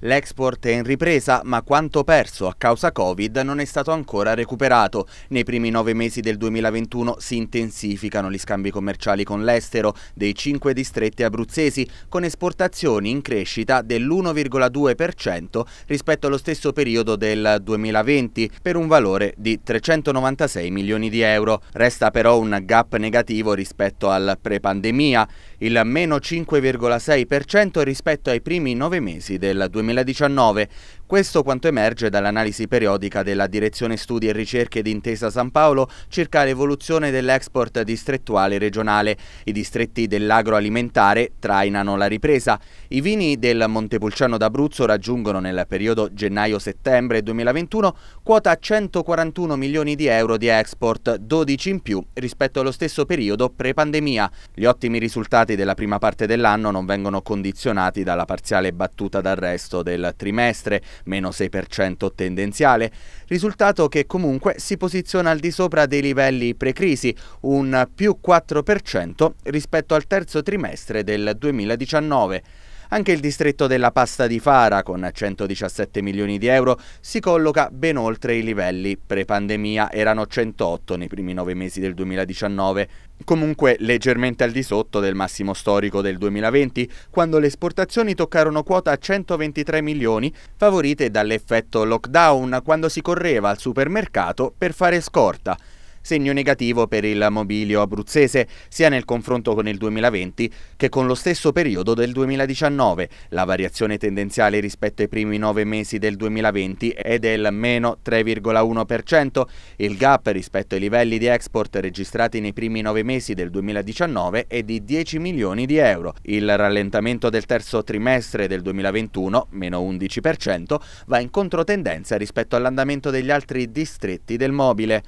L'export è in ripresa, ma quanto perso a causa Covid non è stato ancora recuperato. Nei primi nove mesi del 2021 si intensificano gli scambi commerciali con l'estero dei cinque distretti abruzzesi, con esportazioni in crescita dell'1,2% rispetto allo stesso periodo del 2020, per un valore di 396 milioni di euro. Resta però un gap negativo rispetto al pre-pandemia, il meno 5,6% rispetto ai primi nove mesi del 2020. 2019 questo quanto emerge dall'analisi periodica della Direzione Studi e Ricerche d'Intesa San Paolo circa l'evoluzione dell'export distrettuale regionale. I distretti dell'agroalimentare trainano la ripresa. I vini del Montepulciano d'Abruzzo raggiungono nel periodo gennaio-settembre 2021 quota 141 milioni di euro di export, 12 in più rispetto allo stesso periodo pre-pandemia. Gli ottimi risultati della prima parte dell'anno non vengono condizionati dalla parziale battuta d'arresto del trimestre meno 6% tendenziale, risultato che comunque si posiziona al di sopra dei livelli pre-crisi, un più 4% rispetto al terzo trimestre del 2019. Anche il distretto della pasta di Fara, con 117 milioni di euro, si colloca ben oltre i livelli. Pre-pandemia erano 108 nei primi nove mesi del 2019, comunque leggermente al di sotto del massimo storico del 2020, quando le esportazioni toccarono quota 123 milioni, favorite dall'effetto lockdown quando si correva al supermercato per fare scorta segno negativo per il mobilio abruzzese, sia nel confronto con il 2020 che con lo stesso periodo del 2019. La variazione tendenziale rispetto ai primi nove mesi del 2020 è del meno 3,1%, il gap rispetto ai livelli di export registrati nei primi nove mesi del 2019 è di 10 milioni di euro. Il rallentamento del terzo trimestre del 2021, meno 11%, va in controtendenza rispetto all'andamento degli altri distretti del mobile.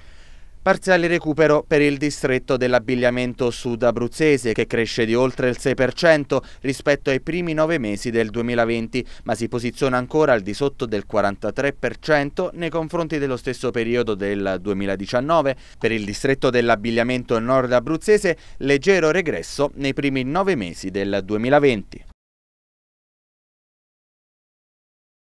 Parziale recupero per il distretto dell'abbigliamento sud-abruzzese che cresce di oltre il 6% rispetto ai primi nove mesi del 2020, ma si posiziona ancora al di sotto del 43% nei confronti dello stesso periodo del 2019. Per il distretto dell'abbigliamento nord-abruzzese leggero regresso nei primi nove mesi del 2020.